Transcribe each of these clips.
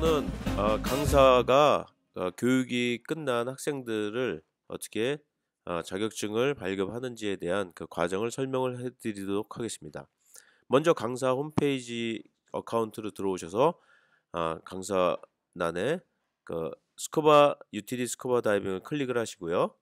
저는 어, 강사가 어, 교육이 끝난 학생들을 어떻게 어, 자격증을 발급하는지에 대한 그 과정을 설명을 해드리도록 하겠습니다. 먼저 강사 홈페이지 어카운트로 들어오셔서 어, 아, 강사란에 그 스쿠버 유틸리 스쿠버 다이빙을 클릭을 하시고요.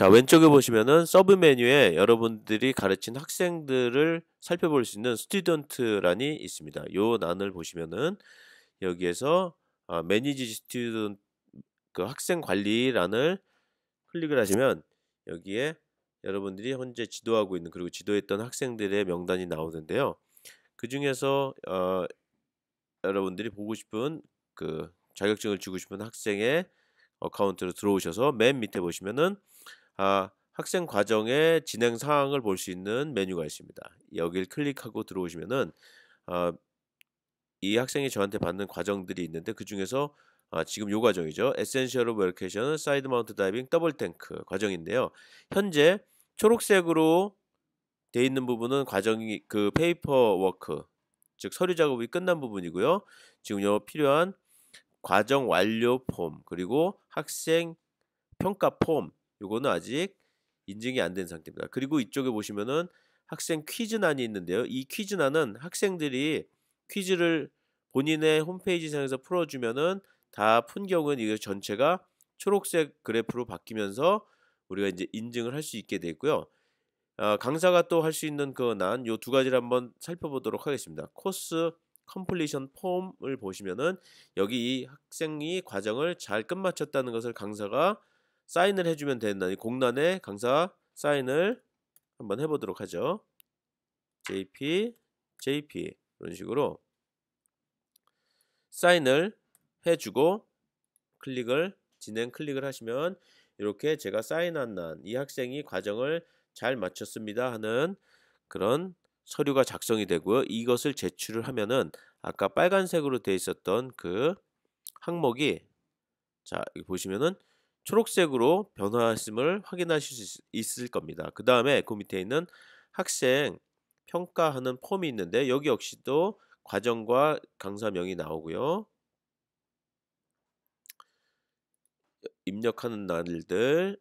자, 왼쪽에 보시면은 서브 메뉴에 여러분들이 가르친 학생들을 살펴볼 수 있는 스튜던트란이 있습니다. 요 란을 보시면은 여기에서 아, 매니지 스튜던 그 학생 관리란을 클릭을 하시면 여기에 여러분들이 현재 지도하고 있는 그리고 지도했던 학생들의 명단이 나오는데요. 그 중에서 어, 여러분들이 보고 싶은 그 자격증을 주고 싶은 학생의 어카운트로 들어오셔서 맨 밑에 보시면은 아, 학생 과정의 진행 사항을 볼 수 있는 메뉴가 있습니다. 여기를 클릭하고 들어오시면은 아, 이 학생이 저한테 받는 과정들이 있는데 그 중에서 아, 지금 요 과정이죠. 에센셜 오브 에케이션 사이드 마운트 다이빙 더블 탱크 과정인데요. 현재 초록색으로 돼 있는 부분은 과정이 그 페이퍼 워크 즉 서류 작업이 끝난 부분이고요. 지금 요 필요한 과정 완료 폼 그리고 학생 평가 폼 요거는 아직 인증이 안 된 상태입니다. 그리고 이쪽에 보시면은 학생 퀴즈난이 있는데요. 이 퀴즈난은 학생들이 퀴즈를 본인의 홈페이지상에서 풀어주면은 다 푼 경우는 이 전체가 초록색 그래프로 바뀌면서 우리가 이제 인증을 할 수 있게 되고요. 어, 강사가 또 할 수 있는 그 난 요 두 가지를 한번 살펴보도록 하겠습니다. 코스 컴플리션 폼을 보시면은 여기 이 학생이 과정을 잘 끝마쳤다는 것을 강사가 사인을 해주면 된다니 공란에 강사 사인을 한번 해보도록 하죠. JP, JP 이런 식으로 사인을 해주고 클릭을 진행 클릭을 하시면 이렇게 제가 사인한 난 이 학생이 과정을 잘 마쳤습니다 하는 그런 서류가 작성이 되고요. 이것을 제출을 하면은 아까 빨간색으로 되어 있었던 그 항목이 자 여기 보시면은 초록색으로 변화했음을 확인하실 수 있을 겁니다. 그 다음에 그 밑에 있는 학생 평가하는 폼이 있는데 여기 역시도 과정과 강사명이 나오고요. 입력하는 날들,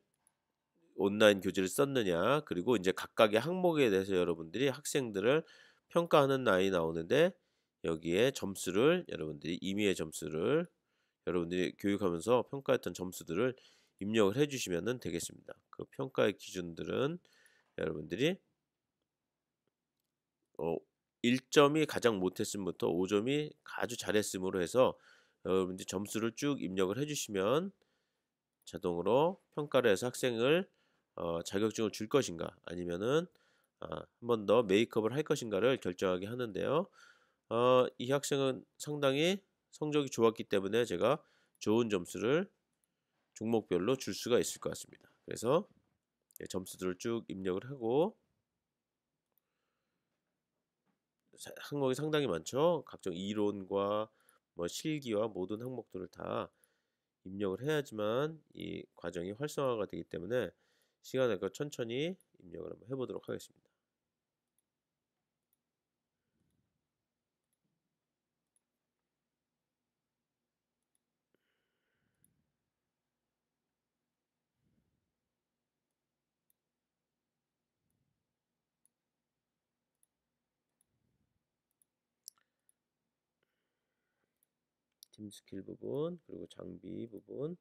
온라인 교재를 썼느냐, 그리고 이제 각각의 항목에 대해서 여러분들이 학생들을 평가하는 날이 나오는데 여기에 점수를 여러분들이 임의의 점수를 여러분들이 교육하면서 평가했던 점수들을 입력을 해주시면 되겠습니다. 그 평가의 기준들은 여러분들이 어, 1점이 가장 못했음부터 5점이 아주 잘했음으로 해서 여러분들이 점수를 쭉 입력을 해주시면 자동으로 평가를 해서 학생을 어, 자격증을 줄 것인가 아니면은 아, 한 번 더 메이크업을 할 것인가를 결정하게 하는데요. 어, 이 학생은 상당히 성적이 좋았기 때문에 제가 좋은 점수를 종목별로 줄 수가 있을 것 같습니다. 그래서 예, 점수들을 쭉 입력을 하고 항목이 상당히 많죠. 각종 이론과 뭐 실기와 모든 항목들을 다 입력을 해야지만 이 과정이 활성화가 되기 때문에 시간을 그 천천히 입력을 한번 해보도록 하겠습니다. 팀 스킬 부분, 그리고 장비 부분,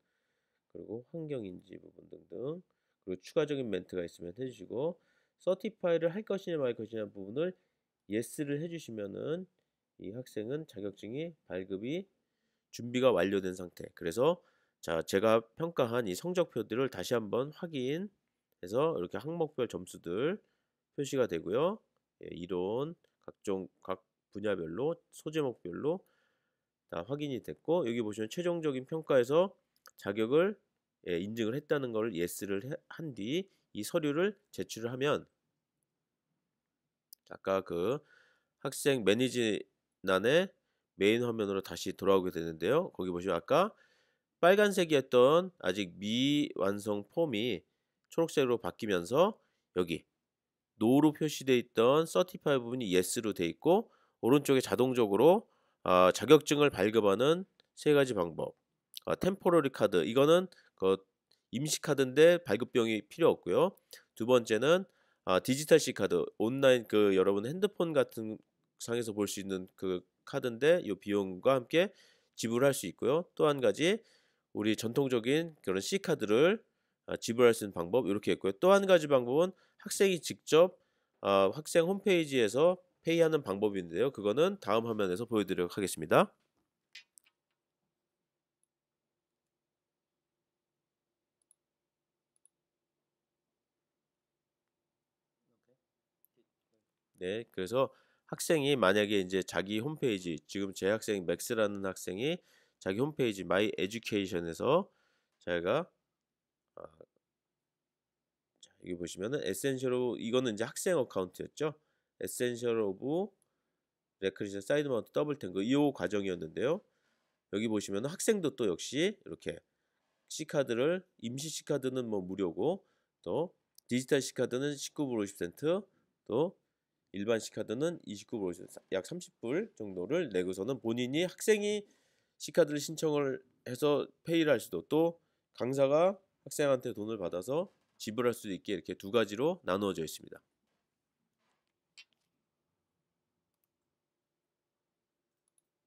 그리고 환경 인지 부분 등등. 그리고 추가적인 멘트가 있으면 해주시고 서티파이를 할 것이냐 말 것이냐 부분을 예스를 해주시면은 이 학생은 자격증이 발급이 준비가 완료된 상태. 그래서 자 제가 평가한 이 성적표들을 다시 한번 확인해서 이렇게 항목별 점수들 표시가 되고요. 예, 이론 각종 각 분야별로 소제목별로 다 확인이 됐고 여기 보시면 최종적인 평가에서 자격을 예, 인증을 했다는 걸 예스를 한 뒤 이 서류를 제출을 하면 아까 그 학생 매니지난의 메인 화면으로 다시 돌아오게 되는데요. 거기 보시면 아까 빨간색이었던 아직 미완성 폼이 초록색으로 바뀌면서 여기 노로 표시되어 있던 서티파이 부분이 예스로 되어 있고 오른쪽에 자동적으로 어, 자격증을 발급하는 세 가지 방법. 어, 템포러리 카드 이거는 그 임시 카드인데 발급 병이 필요 없고요. 두 번째는 아, 디지털 시 카드 온라인 그 여러분 핸드폰 같은 상에서 볼 수 있는 그 카드인데 요 비용과 함께 지불할 수 있고요. 또 한 가지 우리 전통적인 그런 C 카드를 아, 어, 지불할 수 있는 방법 이렇게 했고요또 한 가지 방법은 학생이 직접 아, 학생 홈페이지에서 회의하는 방법인데요. 그거는 다음 화면에서 보여드리도록 하겠습니다. 네, 그래서 학생이 만약에 이제 자기 홈페이지 지금 제 학생 맥스라는 학생이 자기 홈페이지 마이 에듀케이션에서 자기가 아, 자, 여기 보시면은 에센셜로 이거는 이제 학생 어카운트였죠. 에센셜 오브 레크리션 사이드 마운트 더블 탱크이 과정이었는데요. 여기 보시면 학생도 또 역시 이렇게 C카드를 임시 C카드는 뭐 무료고 또 디지털 C카드는 19불 50센트 또 일반 C카드는 29불 50센트 약 30불 정도를 내고서는 본인이 학생이 C카드를 신청을 해서 페이를 할 수도 또 강사가 학생한테 돈을 받아서 지불할 수도 있게 이렇게 두 가지로 나누어져 있습니다.